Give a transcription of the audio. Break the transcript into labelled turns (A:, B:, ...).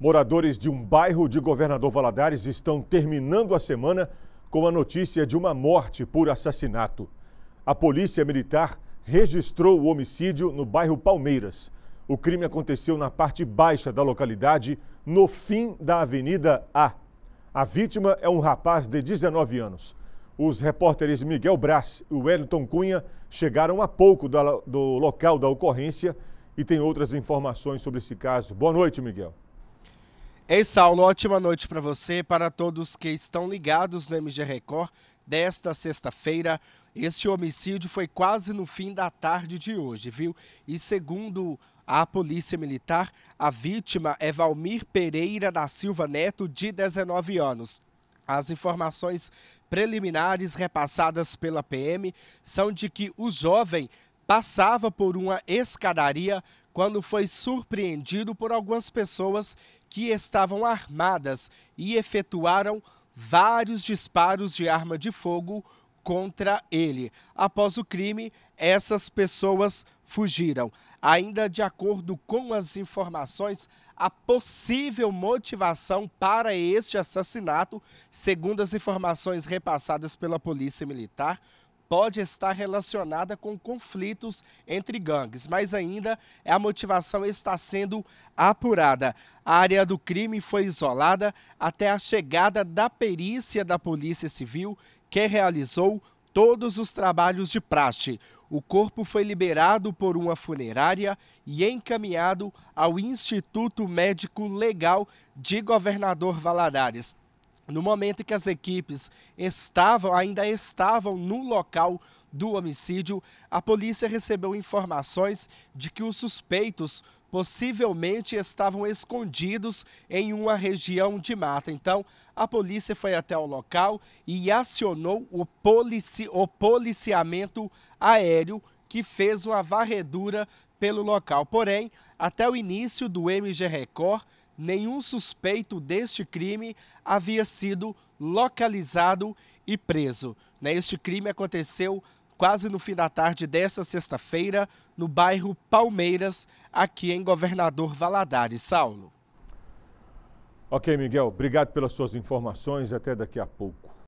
A: Moradores de um bairro de Governador Valadares estão terminando a semana com a notícia de uma morte por assassinato. A Polícia Militar registrou o homicídio no bairro Palmeiras. O crime aconteceu na parte baixa da localidade, no fim da Avenida A. A vítima é um rapaz de 19 anos. Os repórteres Miguel Brás e Wellington Cunha chegaram há pouco do local da ocorrência e tem outras informações sobre esse caso. Boa noite, Miguel.
B: Ei, é Saulo, ótima noite para você, para todos que estão ligados no MG Record desta sexta-feira. Este homicídio foi quase no fim da tarde de hoje, viu? E segundo a Polícia Militar, a vítima é Valmir Pereira da Silva Neto, de 19 anos. As informações preliminares repassadas pela PM são de que o jovem passava por uma escadaria quando foi surpreendido por algumas pessoas que estavam armadas e efetuaram vários disparos de arma de fogo contra ele. Após o crime, essas pessoas fugiram. Ainda de acordo com as informações, a possível motivação para este assassinato, segundo as informações repassadas pela Polícia Militar, pode estar relacionada com conflitos entre gangues, mas ainda é a motivação está sendo apurada. A área do crime foi isolada até a chegada da perícia da Polícia Civil, que realizou todos os trabalhos de praxe. O corpo foi liberado por uma funerária e encaminhado ao Instituto Médico Legal de Governador Valadares. No momento que as equipes estavam, ainda estavam no local do homicídio, a polícia recebeu informações de que os suspeitos possivelmente estavam escondidos em uma região de mata. Então, a polícia foi até o local e acionou o, polici o policiamento aéreo que fez uma varredura pelo local. Porém, até o início do MG Record, nenhum suspeito deste crime havia sido localizado e preso. Né? Este crime aconteceu quase no fim da tarde desta sexta-feira, no bairro Palmeiras, aqui em Governador Valadares. Saulo.
A: Ok, Miguel, obrigado pelas suas informações. Até daqui a pouco.